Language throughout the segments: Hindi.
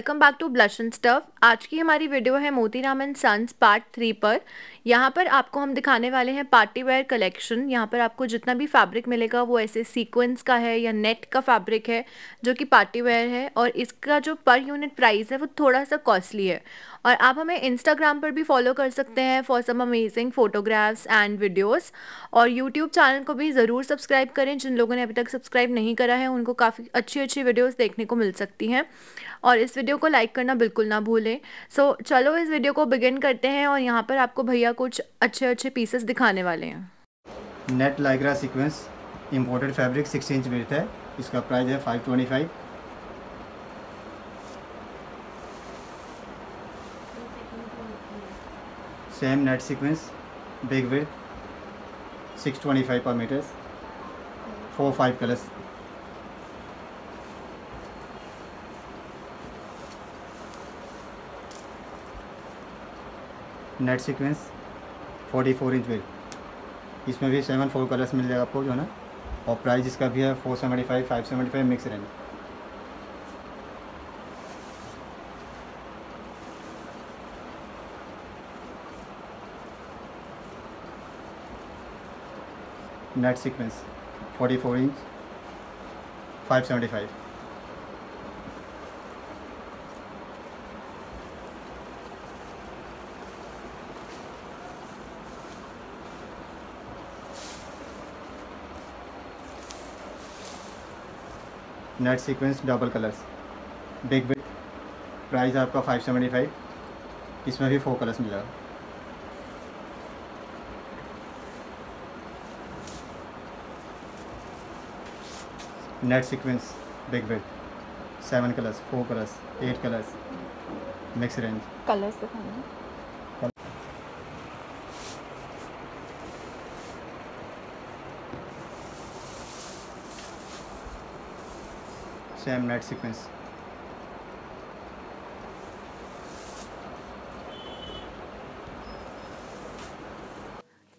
welcome back to blush and stuff आज की हमारी वीडियो है Motiram and sons part three पर यहाँ पर आपको हम दिखाने वाले हैं पार्टी वेयर कलेक्शन यहाँ पर आपको जितना भी फैब्रिक मिलेगा वो ऐसे सीक्वेंस का है या नेट का फैब्रिक है जो कि पार्टी वेयर है और इसका जो पर यूनिट प्राइस है वो थोड़ा सा कॉस्टली है और आप हमें इंस्टाग्राम पर भी फॉलो कर सकते हैं for some amazing photographs and videos और यूट्यूब चैनल को भी ज़रूर सब्सक्राइब करें जिन लोगों ने अभी तक सब्सक्राइब नहीं करा है उनको काफ़ी अच्छी अच्छी वीडियोज़ देखने को मिल सकती हैं और इस वीडियो वीडियो को लाइक करना बिल्कुल ना भूलें सो so, चलो इस वीडियो को बिगिन करते हैं और यहाँ पर आपको भैया कुछ अच्छे अच्छे पीसेस दिखाने वाले हैं net lycra sequence imported fabric six inch width है इसका प्राइस है five twenty five same net sequence big width six twenty five पर metres four five colours net sequence 44 inch weight इसमें भी सेवन फोर कलर्स मिल जाएगा आपको जो है ना और प्राइस इसका भी है four seventy five five seventy five mix range net sequence 44 inch 575 net sequence double colours big big price आपका फाइव सेवेंटी फाइव इसमें भी फोर कलर्स मिलेगा net sequence big big seven colours four colours eight colours mix range colours same night sequence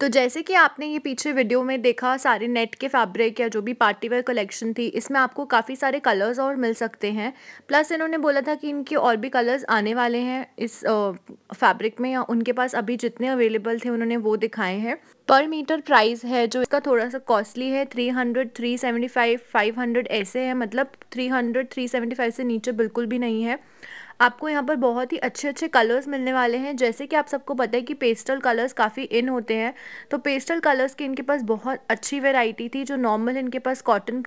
तो जैसे कि आपने ये पीछे वीडियो में देखा सारे नेट के फैब्रिक या जो भी पार्टी वेयर कलेक्शन थी इसमें आपको काफ़ी सारे कलर्स और मिल सकते हैं प्लस इन्होंने बोला था कि इनके और भी कलर्स आने वाले हैं इस फैब्रिक में या उनके पास अभी जितने अवेलेबल थे उन्होंने वो दिखाए हैं पर मीटर प्राइस है जो इसका थोड़ा सा कॉस्टली है three hundred three seventy five five hundred ऐसे है मतलब three hundred three seventy five से नीचे बिल्कुल भी नहीं है आपको यहाँ पर बहुत ही अच्छे अच्छे कलर्स मिलने वाले हैं जैसे कि आप सबको पता है कि पेस्टल कलर्स काफ़ी इन होते हैं तो पेस्टल कलर्स की इनके पास बहुत अच्छी वेराइटी थी जो नॉर्मल इनके पास कॉटन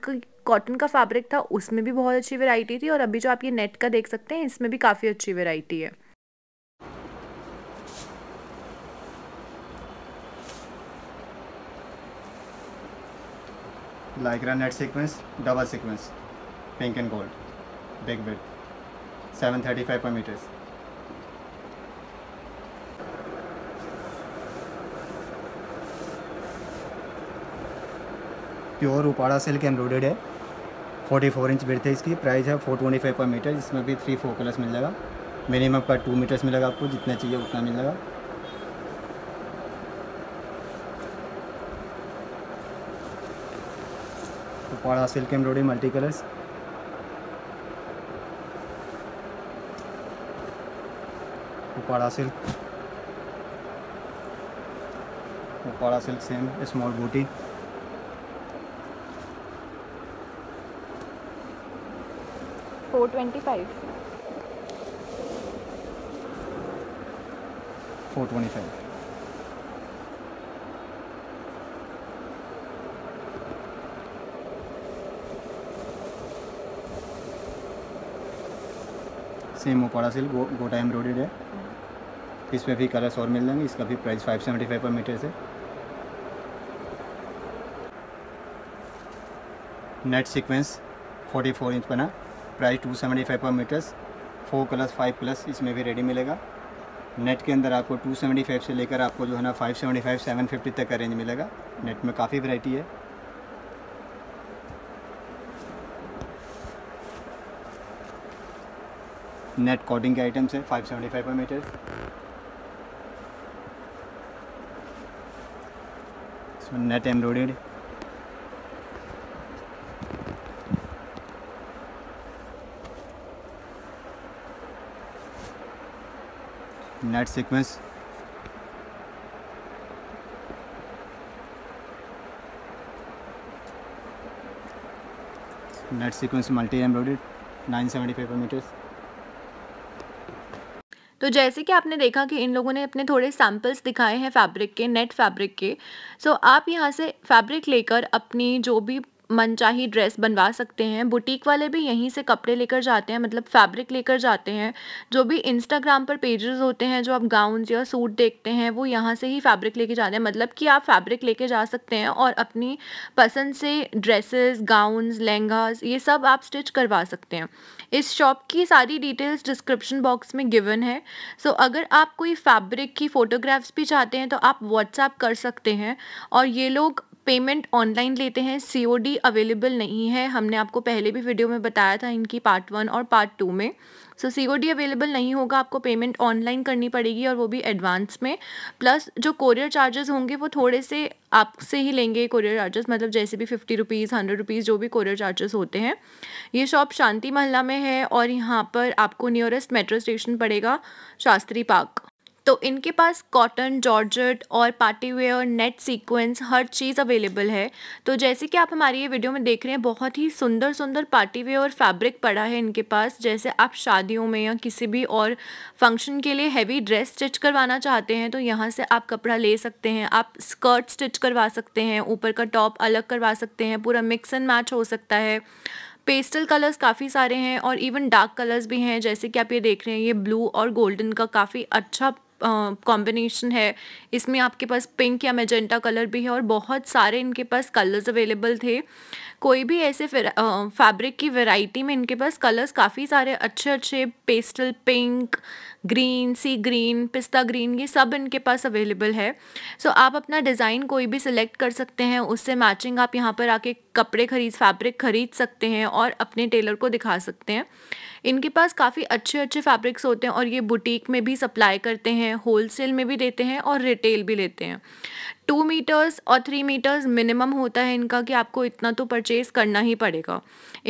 कॉटन का फैब्रिक था उसमें भी बहुत अच्छी वेराइटी थी और अभी जो आप ये नेट का देख सकते हैं इसमें भी काफ़ी अच्छी वेराइटी है lycra net sequence double sequence pink and gold big with seven thirty five पर metres pure Uppada silk embroidered है 44 इंच बिर्थ है इसकी प्राइस है 425 पर मीटर इसमें भी थ्री फोर कलर्स मिल जाएगा मिनिमम का टू मीटर्स मिलेगा आपको जितना चाहिए उतना मिल जाएगा वाड़ा silk embroidery multi colours Uppada silk Uppada silk same small बूटी four twenty five four twenty five same Uppada silk गो, गोटा एम्ब्रॉयडेड है इसमें भी कलर्स और मिल जाएंगे इसका भी प्राइस फाइव सेवेंटी फाइव पर मीटर से net sequence forty four inch बना प्राइस टू सेवेंटी फाइव पर metres four plus five plus इसमें भी रेडी मिलेगा नेट के अंदर आपको टू सेवेंटी फाइव से लेकर आपको जो है ना five seventy five seven fifty तक का रेंज मिलेगा नेट में काफ़ी वैरायटी है नेट कॉडिंग के आइटम्स हैं फाइव सेवेंटी फाइव पर मीटर इसमें net embroidered net sequence net sequence multi embroidered five पर मीटर्स तो जैसे कि आपने देखा कि इन लोगों ने अपने थोड़े सैम्पल्स दिखाए हैं फैब्रिक के नेट फैब्रिक के सो so, आप यहाँ से फैब्रिक लेकर अपनी जो भी मनचाही ड्रेस बनवा सकते हैं बुटीक वाले भी यहीं से कपड़े लेकर जाते हैं मतलब फैब्रिक लेकर जाते हैं जो भी इंस्टाग्राम पर पेजेस होते हैं जो आप गाउन या सूट देखते हैं वो यहाँ से ही फैब्रिक लेके जाते हैं मतलब कि आप फैब्रिक लेके जा सकते हैं और अपनी पसंद से ड्रेसेस गाउन्स लहंगाज ये सब आप स्टिच करवा सकते हैं इस शॉप की सारी डिटेल्स डिस्क्रिप्शन बॉक्स में गिवन है सो so, अगर आप कोई फैब्रिक की फ़ोटोग्राफ्स भी चाहते हैं तो आप व्हाट्सएप कर सकते हैं और ये लोग पेमेंट ऑनलाइन लेते हैं सीओडी अवेलेबल नहीं है हमने आपको पहले भी वीडियो में बताया था इनकी पार्ट वन और पार्ट टू में सो सी ओ डी अवेलेबल नहीं होगा आपको पेमेंट ऑनलाइन करनी पड़ेगी और वो भी एडवांस में प्लस जो कोरियर चार्जेस होंगे वो थोड़े से आपसे ही लेंगे कोरियर चार्जेस मतलब जैसे भी फिफ्टी रुपीज़ हंड्रेड रुपीज़ जो भी कोरियर चार्जेस होते हैं ये शॉप शांति महल्ला में है और यहाँ पर आपको नियरेस्ट मेट्रो स्टेशन पड़ेगा शास्त्री पार्क तो इनके पास कॉटन जॉर्जट और पार्टीवेयर नेट सीक्वेंस हर चीज़ अवेलेबल है तो जैसे कि आप हमारी ये वीडियो में देख रहे हैं बहुत ही सुंदर सुंदर पार्टीवेयर और फैब्रिक पड़ा है इनके पास जैसे आप शादियों में या किसी भी और फंक्शन के लिए हैवी ड्रेस स्टिच करवाना चाहते हैं तो यहाँ से आप कपड़ा ले सकते हैं आप स्कर्ट स्टिच करवा सकते हैं ऊपर का टॉप अलग करवा सकते हैं पूरा मिक्स एंड मैच हो सकता है पेस्टल कलर्स काफ़ी सारे हैं और इवन डार्क कलर्स भी हैं जैसे कि आप ये देख रहे हैं ये ब्लू और गोल्डन का काफ़ी अच्छा कॉम्बिनेशन है इसमें आपके पास पिंक या मेजेंटा कलर भी है और बहुत सारे इनके पास कलर्स अवेलेबल थे कोई भी ऐसे फैब्रिक की वैरायटी में इनके पास कलर्स काफ़ी सारे अच्छे अच्छे pastel pink green sea green pista green ये सब इनके पास अवेलेबल है सो so, आप अपना डिज़ाइन कोई भी सिलेक्ट कर सकते हैं उससे मैचिंग आप यहाँ पर आके कपड़े खरीद फैब्रिक खरीद सकते हैं और अपने टेलर को दिखा सकते हैं इनके पास काफ़ी अच्छे अच्छे फैब्रिक्स होते हैं और ये बुटीक में भी सप्लाई करते हैं होलसेल में भी देते हैं और रिटेल भी लेते हैं टू मीटर्स और थ्री मीटर्स मिनिमम होता है इनका कि आपको इतना तो परचेज़ करना ही पड़ेगा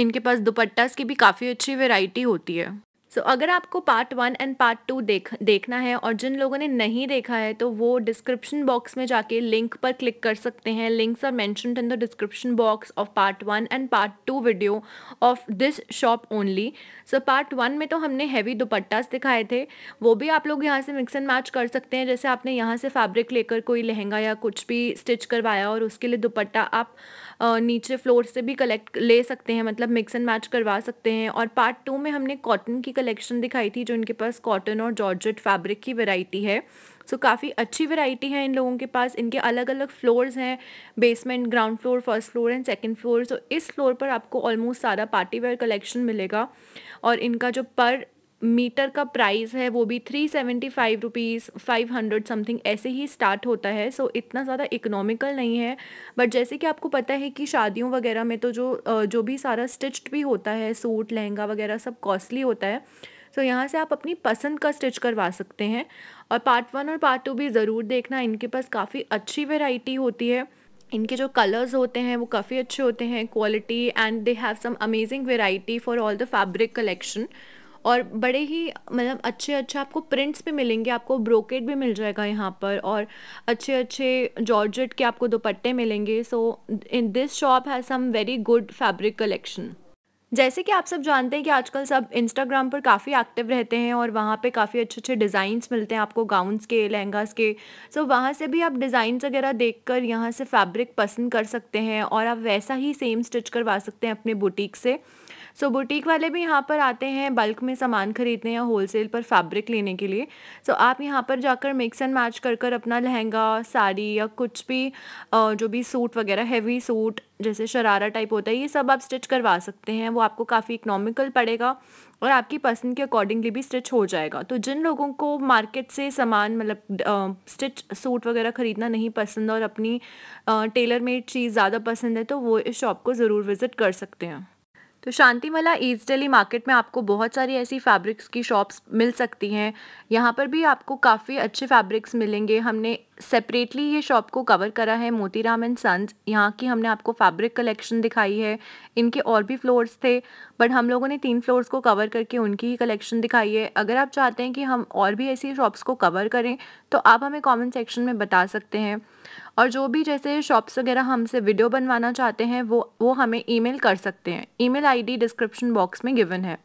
इनके पास दुपट्टास की भी काफ़ी अच्छी वेराइटी होती है सो so, अगर आपको part one and part two देख देखना है और जिन लोगों ने नहीं देखा है तो वो डिस्क्रिप्शन बॉक्स में जाके लिंक पर क्लिक कर सकते हैं links are mentioned in the description box of part one and part two video of this shop only so part one में तो हमने हैवी दुपट्टास दिखाए थे वो भी आप लोग यहाँ से मिक्स एंड मैच कर सकते हैं जैसे आपने यहाँ से फैब्रिक लेकर कोई लहंगा या कुछ भी स्टिच करवाया और उसके लिए दुपट्टा आप नीचे फ्लोर से भी कलेक्ट ले सकते हैं मतलब मिक्स एंड मैच करवा सकते हैं और पार्ट टू में हमने कॉटन की कलेक्शन दिखाई थी जो इनके पास कॉटन और जॉर्जेट फैब्रिक की वैरायटी है सो so, काफ़ी अच्छी वैरायटी है इन लोगों के पास इनके अलग अलग फ्लोर्स हैं basement ground floor first floor and second floor so इस फ्लोर पर आपको ऑलमोस्ट सारा पार्टी वेयर कलेक्शन मिलेगा और इनका जो पर मीटर का प्राइस है वो भी three seventy five rupees five hundred something ऐसे ही स्टार्ट होता है सो so, इतना ज़्यादा इकोनॉमिकल नहीं है बट जैसे कि आपको पता है कि शादियों वगैरह में तो जो जो भी सारा स्टिच्ड भी होता है सूट लहंगा वगैरह सब कॉस्टली होता है सो so, यहाँ से आप अपनी पसंद का स्टिच करवा सकते हैं और पार्ट वन और पार्ट टू भी ज़रूर देखना इनके पास काफ़ी अच्छी वेराइटी होती है इनके जो कलर्स होते हैं वो काफ़ी अच्छे होते हैं quality and they have some amazing variety for all the fabric collection और बड़े ही मतलब अच्छे अच्छे आपको प्रिंट्स भी मिलेंगे आपको ब्रोकेट भी मिल जाएगा यहाँ पर और अच्छे अच्छे जॉर्जेट के आपको दुपट्टे मिलेंगे so in this shop has some very good fabric collection जैसे कि आप सब जानते हैं कि आजकल सब इंस्टाग्राम पर काफ़ी एक्टिव रहते हैं और वहाँ पे काफ़ी अच्छे अच्छे डिज़ाइंस मिलते हैं आपको गाउन्स के लहंगास के सो so, वहाँ से भी आप डिज़ाइंस वगैरह देखकर यहाँ से फैब्रिक पसंद कर सकते हैं और आप वैसा ही सेम स्टिच करवा सकते हैं अपने बुटीक से सो बुटीक वाले भी यहाँ पर आते हैं बल्क में सामान खरीदने या होलसेल पर फैब्रिक लेने के लिए सो so, आप यहाँ पर जाकर मिक्स एंड मैच कर कर अपना लहंगा साड़ी या कुछ भी जो भी सूट वगैरह हैवी सूट जैसे शरारा टाइप होता है ये सब आप स्टिच करवा सकते हैं वो आपको काफ़ी इकनॉमिकल पड़ेगा और आपकी पसंद के अकॉर्डिंगली भी स्टिच हो जाएगा तो जिन लोगों को मार्केट से सामान मतलब स्टिच सूट वगैरह ख़रीदना नहीं पसंद और अपनी टेलर मेड चीज़ ज़्यादा पसंद है तो वो इस शॉप को ज़रूर विज़िट कर सकते हैं तो शांति मला ईस्ट डेली मार्केट में आपको बहुत सारी ऐसी फैब्रिक्स की शॉप्स मिल सकती हैं यहाँ पर भी आपको काफ़ी अच्छे फैब्रिक्स मिलेंगे हमने सेपरेटली ये शॉप को कवर करा है मोतीराम एंड सन्स यहाँ की हमने आपको फैब्रिक कलेक्शन दिखाई है इनके और भी फ्लोर्स थे बट हम लोगों ने तीन फ्लोर्स को कवर करके उनकी ही कलेक्शन दिखाई है अगर आप चाहते हैं कि हम और भी ऐसी शॉप्स को कवर करें तो आप हमें कमेंट सेक्शन में बता सकते हैं और जो भी जैसे शॉप्स वगैरह हमसे वीडियो बनवाना चाहते हैं वो वो हमें ईमेल कर सकते हैं ईमेल आईडी डिस्क्रिप्शन बॉक्स में गिवन है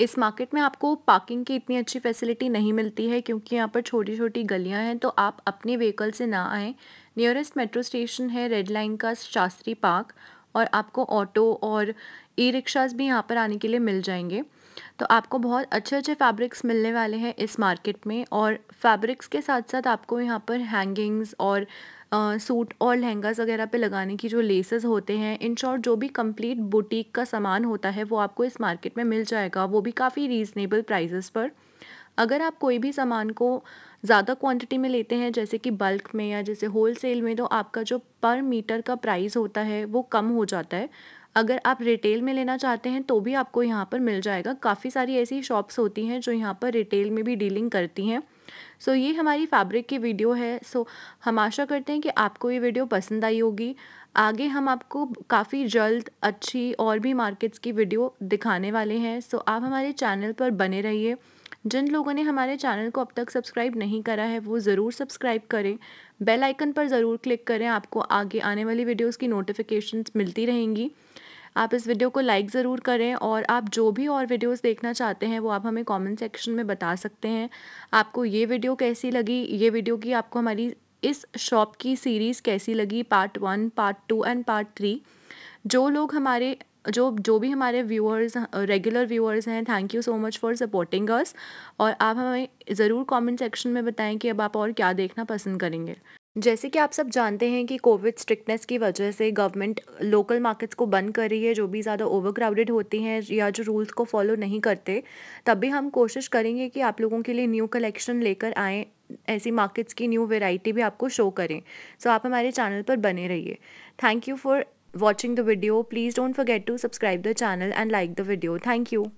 इस मार्केट में आपको पार्किंग की इतनी अच्छी फैसिलिटी नहीं मिलती है क्योंकि यहाँ पर छोटी छोटी गलियाँ हैं तो आप अपने व्हीकल से ना आएँ नियरेस्ट मेट्रो स्टेशन है रेड लाइन का शास्त्री पार्क और आपको ऑटो और ई रिक्शाज भी यहाँ पर आने के लिए मिल जाएंगे तो आपको बहुत अच्छे अच्छे फैब्रिक्स मिलने वाले हैं इस मार्केट में और फैब्रिक्स के साथ साथ आपको यहाँ पर हैंगिंग्स और सूट और लहंगाज वगैरह पे लगाने की जो लेसेस होते हैं इन शॉर्ट जो भी कंप्लीट बुटीक का सामान होता है वो आपको इस मार्केट में मिल जाएगा वो भी काफ़ी रीज़नेबल प्राइजेस पर अगर आप कोई भी सामान को ज़्यादा क्वांटिटी में लेते हैं जैसे कि बल्क में या जैसे होल सेल में तो आपका जो पर मीटर का प्राइस होता है वो कम हो जाता है अगर आप रिटेल में लेना चाहते हैं तो भी आपको यहाँ पर मिल जाएगा काफ़ी सारी ऐसी शॉप्स होती हैं जो यहाँ पर रिटेल में भी डीलिंग करती हैं सो so, ये हमारी फैब्रिक की वीडियो है सो so, हम आशा करते हैं कि आपको ये वीडियो पसंद आई होगी आगे हम आपको काफ़ी जल्द अच्छी और भी मार्केट्स की वीडियो दिखाने वाले हैं सो so, आप हमारे चैनल पर बने रहिए जिन लोगों ने हमारे चैनल को अब तक सब्सक्राइब नहीं करा है वो ज़रूर सब्सक्राइब करें बेल आइकन पर ज़रूर क्लिक करें आपको आगे आने वाली वीडियोस की नोटिफिकेशंस मिलती रहेंगी आप इस वीडियो को लाइक ज़रूर करें और आप जो भी और वीडियोस देखना चाहते हैं वो आप हमें कमेंट सेक्शन में बता सकते हैं आपको ये वीडियो कैसी लगी ये वीडियो की आपको हमारी इस शॉप की सीरीज़ कैसी लगी part one part two and part three जो लोग हमारे जो जो भी हमारे व्यूअर्स रेगुलर व्यूअर्स हैं thank you so much for supporting us और आप हमें ज़रूर कमेंट सेक्शन में बताएं कि अब आप और क्या देखना पसंद करेंगे जैसे कि आप सब जानते हैं कि कोविड स्ट्रिक्टनेस की वजह से गवर्नमेंट लोकल मार्केट्स को बंद कर रही है जो भी ज़्यादा ओवरक्राउडेड होती हैं या जो रूल्स को फॉलो नहीं करते तब भी हम कोशिश करेंगे कि आप लोगों के लिए न्यू कलेक्शन लेकर आएँ ऐसी मार्केट्स की न्यू वेराइटी भी आपको शो करें सो so, आप हमारे चैनल पर बने रहिए thank you for watching the video please don't forget to subscribe the channel and like the video thank you